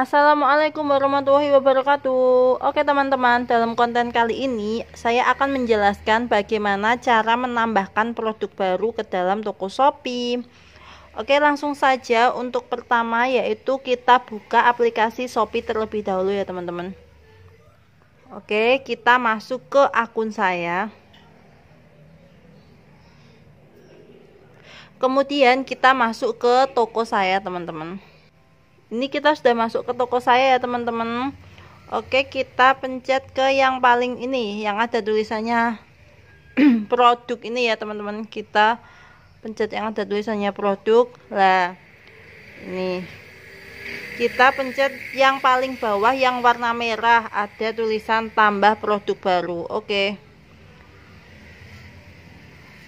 Assalamualaikum warahmatullahi wabarakatuh. Oke, teman-teman, dalam konten kali ini saya akan menjelaskan bagaimana cara menambahkan produk baru ke dalam toko Shopee. Oke, langsung saja untuk pertama yaitu kita buka aplikasi Shopee terlebih dahulu ya, teman-teman. Oke, kita masuk ke akun saya. Kemudian kita masuk ke toko saya, teman-teman ini kita sudah masuk ke toko saya ya teman-teman oke kita pencet ke yang paling ini yang ada tulisannya produk ini ya teman-teman kita pencet yang ada tulisannya produk lah ini kita pencet yang paling bawah yang warna merah ada tulisan tambah produk baru oke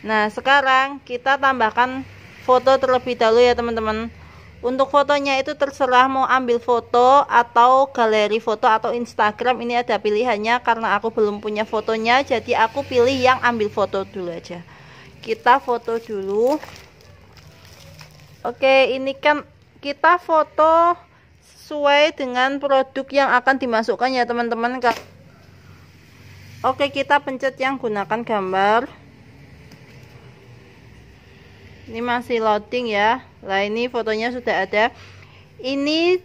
nah sekarang kita tambahkan foto terlebih dahulu ya teman-teman untuk fotonya itu terserah mau ambil foto atau galeri foto atau Instagram ini ada pilihannya karena aku belum punya fotonya jadi aku pilih yang ambil foto dulu aja. Kita foto dulu. Oke, ini kan kita foto sesuai dengan produk yang akan dimasukkan ya teman-teman. Oke, kita pencet yang gunakan gambar ini masih loading ya lah ini fotonya sudah ada ini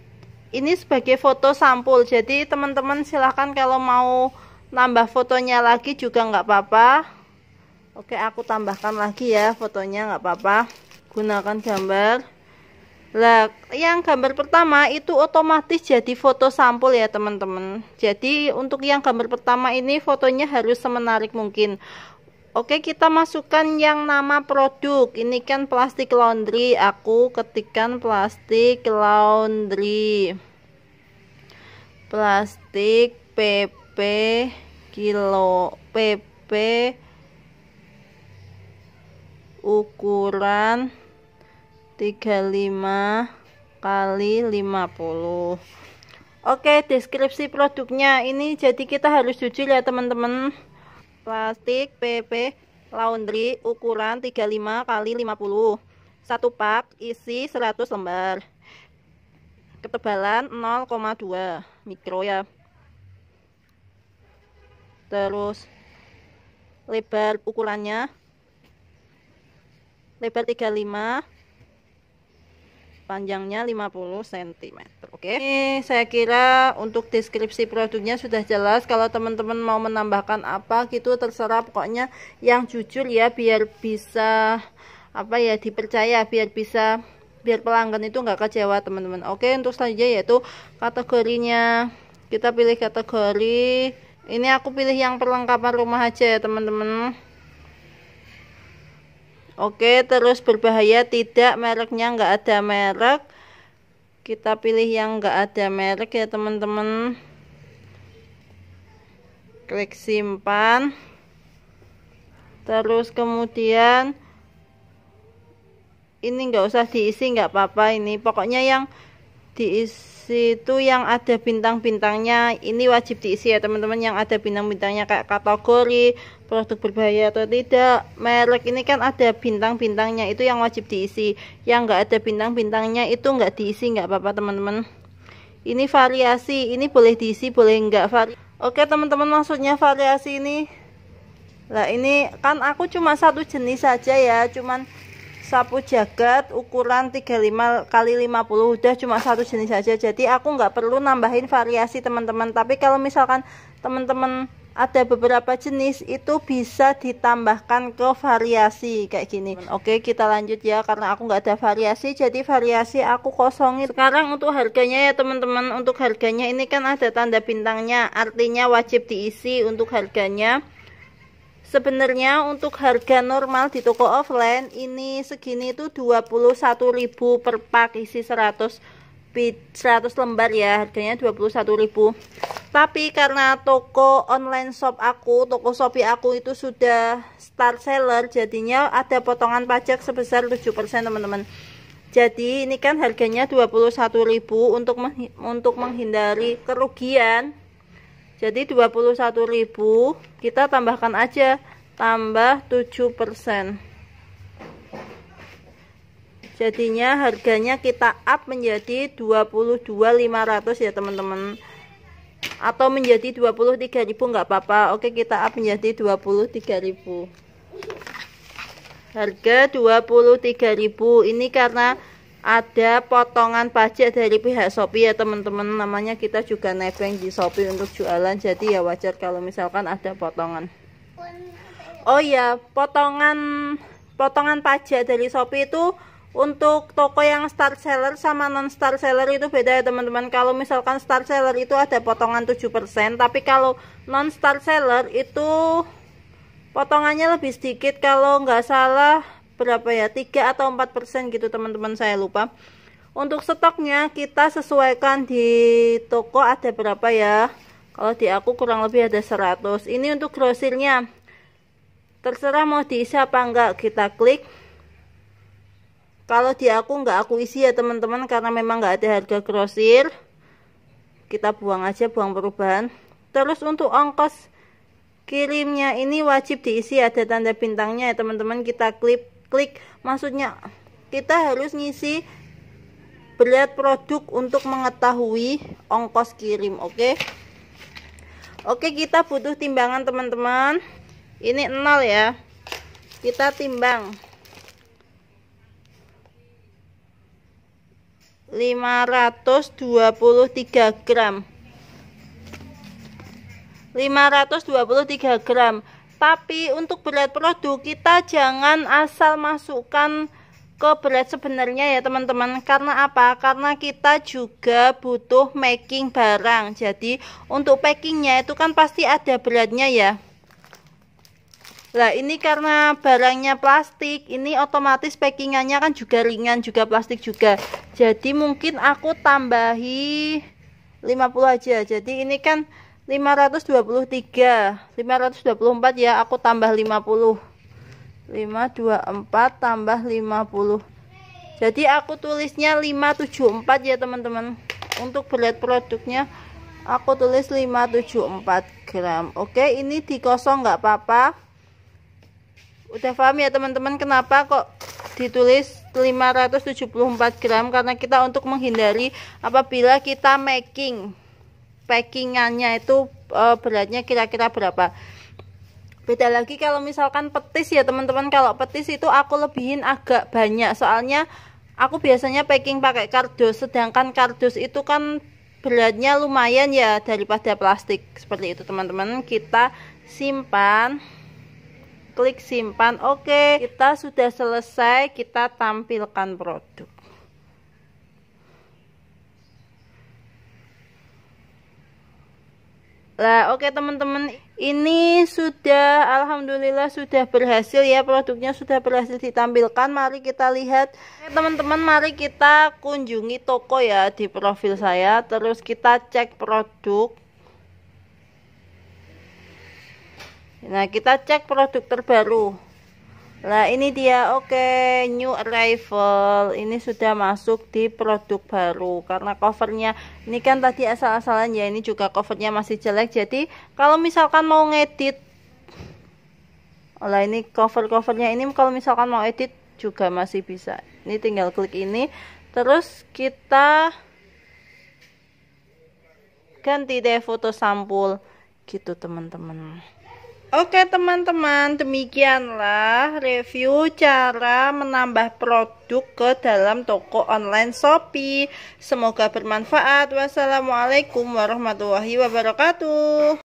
ini sebagai foto sampul jadi teman-teman silahkan kalau mau nambah fotonya lagi juga nggak apa-apa oke aku tambahkan lagi ya fotonya nggak apa-apa gunakan gambar lah yang gambar pertama itu otomatis jadi foto sampul ya teman-teman jadi untuk yang gambar pertama ini fotonya harus semenarik mungkin Oke, kita masukkan yang nama produk. Ini kan plastik laundry. Aku ketikkan plastik laundry. Plastik PP kilo PP ukuran 35 kali 50. Oke, deskripsi produknya ini jadi kita harus jujur ya, teman-teman plastik PP laundry ukuran 35 kali 50 satu pak isi 100 lembar ketebalan 0,2 mikro ya terus lebar ukurannya lebar 35 panjangnya 50 cm oke okay. saya kira untuk deskripsi produknya sudah jelas kalau teman-teman mau menambahkan apa gitu terserah pokoknya yang jujur ya biar bisa apa ya dipercaya biar bisa biar pelanggan itu nggak kecewa teman-teman oke okay, untuk selanjutnya yaitu kategorinya kita pilih kategori ini aku pilih yang perlengkapan rumah aja ya teman-teman Oke, terus berbahaya tidak mereknya enggak ada merek. Kita pilih yang enggak ada merek ya teman-teman. Klik simpan. Terus kemudian ini enggak usah diisi enggak apa-apa ini. Pokoknya yang diisi itu yang ada bintang-bintangnya ini wajib diisi ya teman-teman yang ada bintang-bintangnya kayak kategori produk berbahaya atau tidak merek ini kan ada bintang-bintangnya itu yang wajib diisi yang nggak ada bintang-bintangnya itu nggak diisi nggak apa-apa teman-teman ini variasi ini boleh diisi boleh enggak vari oke teman-teman maksudnya variasi ini lah ini kan aku cuma satu jenis saja ya cuman sapu jagat ukuran 35 kali 50 udah cuma satu jenis saja jadi aku nggak perlu nambahin variasi teman-teman tapi kalau misalkan teman-teman ada beberapa jenis itu bisa ditambahkan ke variasi kayak gini oke kita lanjut ya karena aku nggak ada variasi jadi variasi aku kosongin sekarang untuk harganya ya teman-teman untuk harganya ini kan ada tanda bintangnya artinya wajib diisi untuk harganya Sebenarnya untuk harga normal di toko offline ini segini itu 21.000 per pak isi 100 100 lembar ya, harganya 21.000. Tapi karena toko online shop aku, toko Shopee aku itu sudah star seller, jadinya ada potongan pajak sebesar 7% teman-teman jadi ini kan harganya 21.000 untuk untuk menghindari kerugian jadi 21.000 kita tambahkan aja tambah 7% jadinya harganya kita up menjadi 22.500 ya teman-teman atau menjadi 23.000 nggak apa-apa oke kita up menjadi 23.000 harga 23.000 ini karena ada potongan pajak dari pihak Shopee ya teman-teman namanya kita juga nebeng di Shopee untuk jualan jadi ya wajar kalau misalkan ada potongan oh ya potongan potongan pajak dari Shopee itu untuk toko yang star seller sama non star seller itu beda ya teman-teman kalau misalkan star seller itu ada potongan 7% tapi kalau non star seller itu potongannya lebih sedikit kalau nggak salah berapa ya 3 atau 4 persen gitu teman-teman saya lupa untuk stoknya kita sesuaikan di toko ada berapa ya kalau di aku kurang lebih ada 100 ini untuk grosirnya terserah mau diisi apa enggak kita klik kalau di aku enggak aku isi ya teman-teman karena memang enggak ada harga grosir kita buang aja buang perubahan terus untuk ongkos kirimnya ini wajib diisi ada tanda bintangnya ya teman-teman kita klik klik maksudnya kita harus ngisi berat produk untuk mengetahui ongkos kirim oke okay? oke okay, kita butuh timbangan teman-teman ini nol ya kita timbang 523 gram 523 gram tapi untuk berat produk kita jangan asal masukkan ke berat sebenarnya ya teman-teman karena apa karena kita juga butuh making barang jadi untuk packingnya itu kan pasti ada beratnya ya Lah ini karena barangnya plastik ini otomatis packingannya kan juga ringan juga plastik juga jadi mungkin aku tambahi 50 aja jadi ini kan 523 524 ya aku tambah 50 524 tambah 50 jadi aku tulisnya 574 ya teman-teman untuk berat produknya aku tulis 574 gram oke ini di kosong nggak apa-apa udah paham ya teman-teman kenapa kok ditulis 574 gram karena kita untuk menghindari apabila kita making packingannya itu uh, beratnya kira-kira berapa beda lagi kalau misalkan petis ya teman-teman kalau petis itu aku lebihin agak banyak soalnya aku biasanya packing pakai kardus sedangkan kardus itu kan beratnya lumayan ya daripada plastik seperti itu teman-teman kita simpan klik simpan oke kita sudah selesai kita tampilkan produk Lah, oke okay, teman-teman, ini sudah alhamdulillah sudah berhasil ya produknya sudah berhasil ditampilkan. Mari kita lihat. teman-teman, mari kita kunjungi toko ya di profil saya, terus kita cek produk. Nah, kita cek produk terbaru. Nah ini dia oke okay, new arrival ini sudah masuk di produk baru karena covernya ini kan tadi asal-asalan ya ini juga covernya masih jelek jadi kalau misalkan mau ngedit lah ini cover-covernya ini kalau misalkan mau edit juga masih bisa ini tinggal klik ini terus kita ganti deh foto sampul gitu teman-teman Oke teman-teman, demikianlah review cara menambah produk ke dalam toko online Shopee. Semoga bermanfaat. Wassalamualaikum warahmatullahi wabarakatuh.